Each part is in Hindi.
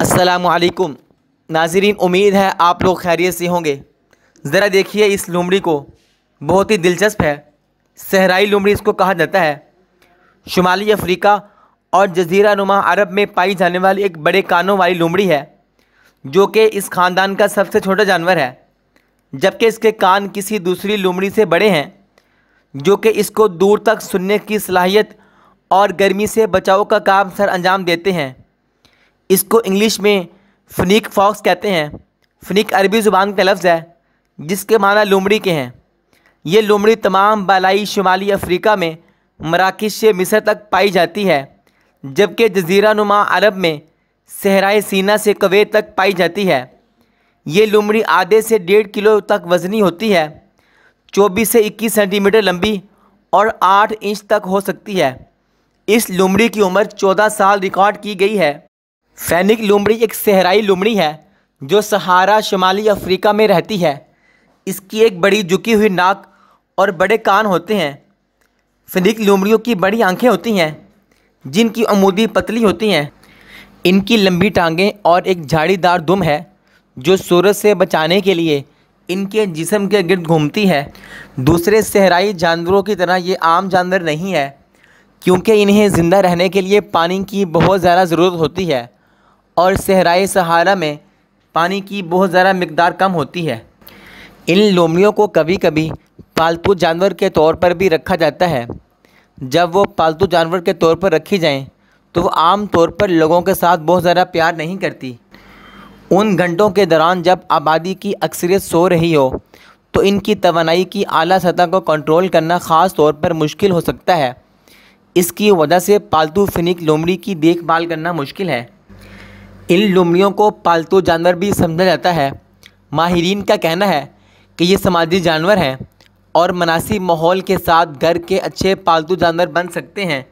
असलकुम नाजरीन उम्मीद है आप लोग खैरियत से होंगे ज़रा देखिए इस लोमड़ी को बहुत ही दिलचस्प है सहराई लोमड़ी इसको कहा जाता है शुमाली अफ्रीका और जजीरा नुमा अरब में पाई जाने वाली एक बड़े कानों वाली लोमड़ी है जो कि इस ख़ानदान का सबसे छोटा जानवर है जबकि इसके कान किसी दूसरी लोमड़ी से बड़े हैं जो कि इसको दूर तक सुनने की सलाहियत और गर्मी से बचाव का काम सर अंजाम देते हैं इसको इंग्लिश में फनीक फॉक्स कहते हैं फनीक अरबी ज़ुबान का लफ्ज़ है जिसके माना लोमड़ी के हैं ये लोमड़ी तमाम बालाई शुमाली अफ्रीका में मराकश से मिस्र तक पाई जाती है जबकि जजीरा नुमा अरब में सहराए सीना से कवे तक पाई जाती है ये लोमड़ी आधे से डेढ़ किलो तक वजनी होती है चौबीस से इक्कीस सेंटीमीटर लंबी और आठ इंच तक हो सकती है इस लोमड़ी की उम्र चौदह साल रिकॉर्ड की गई है फैनिक लुमड़ी एक सहराई लुमड़ी है जो सहारा शुमाली अफ्रीका में रहती है इसकी एक बड़ी झुकी हुई नाक और बड़े कान होते हैं फैनिक लुमड़ियों की बड़ी आंखें होती हैं जिनकी अमूदी पतली होती हैं इनकी लंबी टांगें और एक झाड़ीदार दुम है जो सूरज से बचाने के लिए इनके जिसम के गिर्द घूमती है दूसरे सहराई जानवरों की तरह ये आम जानवर नहीं है क्योंकि इन्हें ज़िंदा रहने के लिए पानी की बहुत ज़्यादा ज़रूरत होती है और सहराई सहारा में पानी की बहुत ज़्यादा मकदार कम होती है इन लोमड़ियों को कभी कभी पालतू जानवर के तौर पर भी रखा जाता है जब वो पालतू जानवर के तौर पर रखी जाएं तो वो आम तौर पर लोगों के साथ बहुत ज़्यादा प्यार नहीं करती उन घंटों के दौरान जब आबादी की अक्सरियत सो रही हो तो इनकी तोानाई की अली सतह को कंट्रोल करना ख़ास तौर पर मुश्किल हो सकता है इसकी वजह से पालतू फिनिक लोमड़ी की देखभाल करना मुश्किल है इन लोमड़ियों को पालतू जानवर भी समझा जाता है माहरीन का कहना है कि ये समाजी जानवर हैं और मनासी माहौल के साथ घर के अच्छे पालतू जानवर बन सकते हैं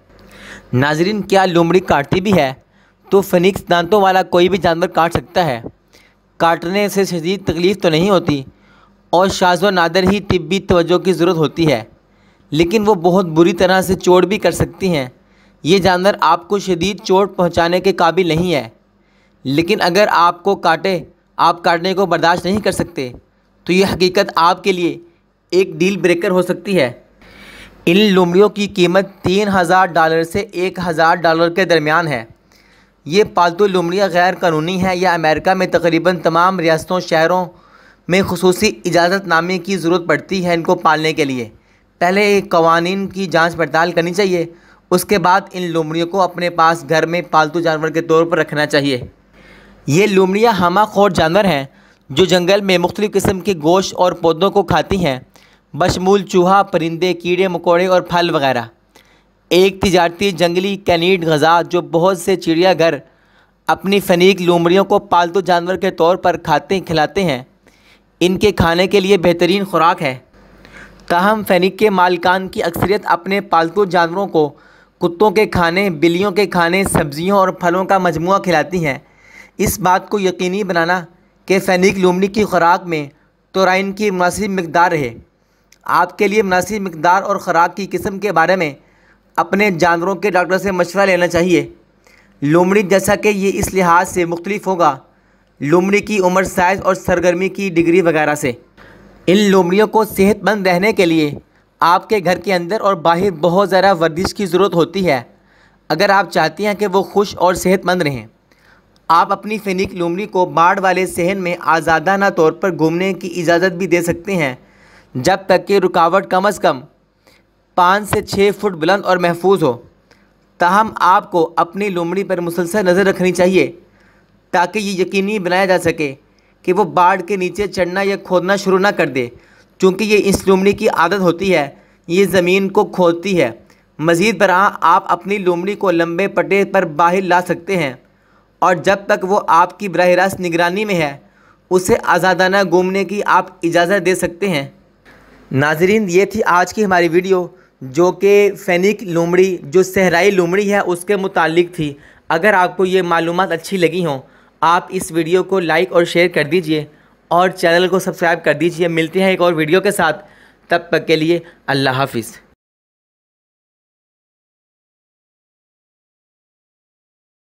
नाजरीन क्या लोमड़ी काटती भी है तो फनिक्स दांतों वाला कोई भी जानवर काट सकता है काटने से शदीद तकलीफ़ तो नहीं होती और शाजो नादर ही तिब्बी तोज्जो की ज़रूरत होती है लेकिन वो बहुत बुरी तरह से चोट भी कर सकती हैं ये जानवर आपको शदीद चोट पहुँचाने के काबिल नहीं है लेकिन अगर आपको काटे आप काटने को बर्दाश्त नहीं कर सकते तो यह हकीकत आपके लिए एक डील ब्रेकर हो सकती है इन लोमड़ियों की कीमत तीन हज़ार डॉलर से एक हज़ार डॉलर के दरमियान है ये पालतू लोमड़ियाँ गैर कानूनी हैं या अमेरिका में तकरीबन तमाम रियासतों शहरों में खसूस इजाज़तनामे की ज़रूरत पड़ती है इनको पालने के लिए पहले कवानीन की जांच पड़ताल करनी चाहिए उसके बाद इन लोमड़ियों को अपने पास घर में पालतू जानवर के तौर पर रखना चाहिए ये लुमड़ियाँ हमाखोर जानवर हैं जो जंगल में मुख्तु किस्म के गोश्त और पौधों को खाती हैं बशमूल चूहा परिंदे कीड़े मकोड़े और फल वगैरह एक तजारती जंगली कैनीड गजा जो बहुत से चिड़ियाघर अपनी फनीक लुमड़ियों को पालतू जानवर के तौर पर खाते खिलाते हैं इनके खाने के लिए बेहतरीन खुराक है तहम फनीक के मालकान की अक्सरियत अपने पालतू जानवरों को कुत्तों के खाने बिल्लियों के खाने सब्जियों और फलों का मजमू खिलाती हैं इस बात को यकीनी बनाना कि फैनिक लुमड़ी की खुराक में तोराइन की मुनासिब मकदार रहे आपके लिए मुनासिब मकदार और ख़ुराक की किस्म के बारे में अपने जानवरों के डॉक्टर से मशवरा लेना चाहिए लुमड़ी जैसा कि ये इस लिहाज से मुख्तलिफ होगा लुमड़ी की उम्र साइज़ और सरगर्मी की डिग्री वगैरह से इन लोमड़ियों को सेहतमंद रहने के लिए आपके घर के अंदर और बाहर बहुत ज़्यादा वर्जिश की ज़रूरत होती है अगर आप चाहती हैं कि वो खुश और सेहतमंद रहें आप अपनी फिनिक लोमड़ी को बाढ़ वाले सहन में आज़ादाना तौर पर घूमने की इजाज़त भी दे सकते हैं जब तक कि रुकावट कम अज़ कम पाँच से छः फुट बुलंद और महफूज हो ताहम आपको अपनी लोमड़ी पर मुसलसल नज़र रखनी चाहिए ताकि ये यकीनी बनाया जा सके कि वो बाढ़ के नीचे चढ़ना या खोदना शुरू ना कर दे चूँकि ये इस लोमड़ी की आदत होती है ये ज़मीन को खोदती है मज़ीद बरह आप अपनी लोमड़ी को लंबे पटे पर बाहर ला सकते हैं और जब तक वो आपकी बरह रास्त निगरानी में है उसे आज़ादाना घूमने की आप इजाज़त दे सकते हैं नाजरीन ये थी आज की हमारी वीडियो जो कि फैनिक लोमड़ी जो सहराई लोमड़ी है उसके मुतालिक थी अगर आपको ये मालूम अच्छी लगी हों आप इस वीडियो को लाइक और शेयर कर दीजिए और चैनल को सब्सक्राइब कर दीजिए मिलते हैं एक और वीडियो के साथ तब तक के लिए अल्लाह हाफिज़